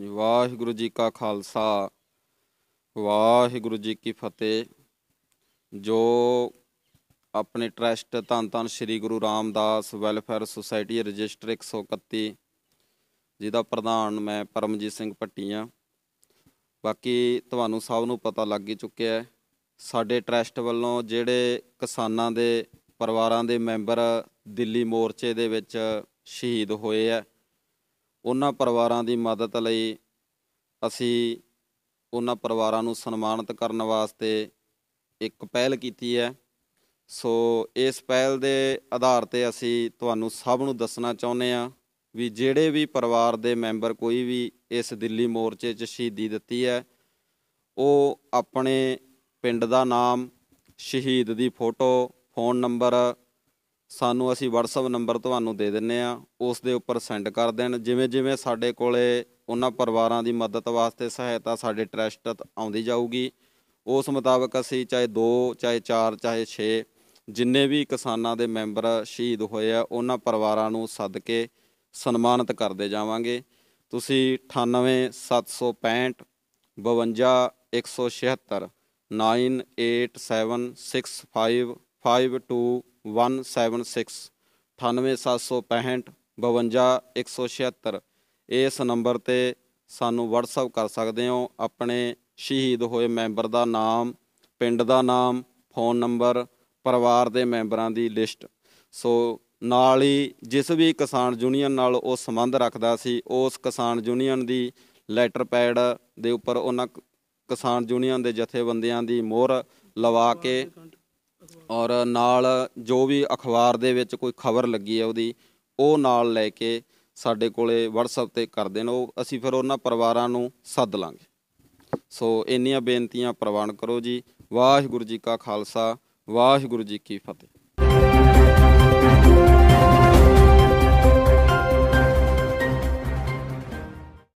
ਹਾਂਜੀ ਵਾਹਿਗੁਰੂ ਜੀ ਕਾ ਖਾਲਸਾ ਵਾਹਿਗੁਰੂ ਜੀ ਕੀ ਫਤਿਹ ਜੋ ਆਪਣੇ ਟਰਸਟ ਧੰਨ ਧੰਨ Shri Guru Ramdas welfare society register 131 ਜਿਹਦਾ ਪ੍ਰਧਾਨ ਮੈਂ ਪਰਮਜੀਤ ਸਿੰਘ ਪੱਟੀ ਆ ਬਾਕੀ ਤੁਹਾਨੂੰ ਸਭ ਨੂੰ ਪਤਾ ਲੱਗ ਹੀ ਚੁੱਕਿਆ ਹੈ ਸਾਡੇ ਟਰਸਟ ਵੱਲੋਂ ਜਿਹੜੇ ਕਿਸਾਨਾਂ ਦੇ ਪਰਿਵਾਰਾਂ ਦੇ ਮੈਂਬਰ ਦਿੱਲੀ ਮੋਰਚੇ ਦੇ ਵਿੱਚ ਸ਼ਹੀਦ ਹੋਏ ਆ ਉਹਨਾਂ ਪਰਿਵਾਰਾਂ ਦੀ ਮਦਦ ਲਈ ਅਸੀਂ ਉਹਨਾਂ ਪਰਿਵਾਰਾਂ ਨੂੰ ਸਨਮਾਨਿਤ ਕਰਨ ਵਾਸਤੇ ਇੱਕ ਪਹਿਲ ਕੀਤੀ ਹੈ ਸੋ ਇਸ ਪਹਿਲ ਦੇ ਆਧਾਰ ਤੇ ਅਸੀਂ ਤੁਹਾਨੂੰ ਸਭ ਨੂੰ ਦੱਸਣਾ ਚਾਹੁੰਦੇ ਆ ਵੀ ਜਿਹੜੇ ਵੀ ਪਰਿਵਾਰ ਦੇ ਮੈਂਬਰ ਕੋਈ ਵੀ ਇਸ ਦਿੱਲੀ ਮੋਰਚੇ 'ਚ ਸ਼ਹੀਦੀ ਦਿੱਤੀ ਹੈ ਉਹ ਆਪਣੇ ਪਿੰਡ ਦਾ ਨਾਮ ਸ਼ਹੀਦ ਦੀ ਫੋਟੋ ਫੋਨ ਨੰਬਰ ਸਾਨੂੰ ਅਸੀਂ WhatsApp ਨੰਬਰ ਤੁਹਾਨੂੰ ਦੇ ਦਿੰਨੇ ਆ ਉਸ ਦੇ ਉੱਪਰ ਸੈਂਡ ਕਰ ਦੇਣ ਜਿਵੇਂ ਜਿਵੇਂ ਸਾਡੇ ਕੋਲੇ ਉਹਨਾਂ ਪਰਿਵਾਰਾਂ ਦੀ ਮਦਦ ਵਾਸਤੇ ਸਹਾਇਤਾ ਸਾਡੇ ਟਰਸਟ ਆਉਂਦੀ ਜਾਊਗੀ ਉਸ ਮੁਤਾਬਕ ਅਸੀਂ ਚਾਹੇ 2 ਚਾਹੇ 4 ਚਾਹੇ 6 ਜਿੰਨੇ ਵੀ ਕਿਸਾਨਾਂ ਦੇ ਮੈਂਬਰ ਸ਼ਹੀਦ ਹੋਏ ਆ ਉਹਨਾਂ ਪਰਿਵਾਰਾਂ ਨੂੰ ਸਦਕੇ ਸਨਮਾਨਿਤ ਕਰਦੇ ਜਾਵਾਂਗੇ ਤੁਸੀਂ 98765 52 176 5216 98765 ਇਸ ਨੰਬਰ ਤੇ ਸਾਨੂੰ WhatsApp ਕਰ ਸਕਦੇ ਹੋ ਆਪਣੇ ਸ਼ਹੀਦ ਹੋਏ ਮੈਂਬਰ ਦਾ ਨਾਮ ਪਿੰਡ ਦਾ ਨਾਮ ਫੋਨ ਨੰਬਰ ਪਰਿਵਾਰ ਦੇ ਮੈਂਬਰਾਂ ਦੀ ਲਿਸਟ ਸੋ ਨਾਲ ਹੀ ਜਿਸ ਵੀ ਕਿਸਾਨ ਯੂਨੀਅਨ ਨਾਲ ਉਹ ਸੰਬੰਧ ਰੱਖਦਾ ਸੀ ਉਸ ਕਿਸਾਨ ਯੂਨੀਅਨ ਦੀ ਲੈਟਰ ਪੈਡ ਦੇ ਉੱਪਰ ਉਹਨਾਂ ਕਿਸਾਨ ਯੂਨੀਅਨ ਦੇ ਜਥੇਬੰਦੀਆਂ ਦੀ ਮੋਹਰ ਲਵਾ ਕੇ ਔਰ ਨਾਲ ਜੋ ਵੀ ਅਖਬਾਰ ਦੇ ਵਿੱਚ ਕੋਈ ਖਬਰ ਲੱਗੀ ਹੈ ਉਹਦੀ ਉਹ ਨਾਲ ਲੈ ਕੇ ਸਾਡੇ ਕੋਲੇ WhatsApp ਤੇ ਕਰ ਦੇਣ ਉਹ ਅਸੀਂ ਫਿਰ ਉਹਨਾਂ ਪਰਿਵਾਰਾਂ ਨੂੰ ਸੱਦ ਲਾਂਗੇ ਸੋ ਇੰਨੀਆਂ ਬੇਨਤੀਆਂ ਪ੍ਰਵਾਨ ਕਰੋ ਜੀ ਵਾਹਿਗੁਰੂ ਜੀ ਕਾ ਖਾਲਸਾ ਵਾਹਿਗੁਰੂ ਜੀ ਕੀ ਫਤਿਹ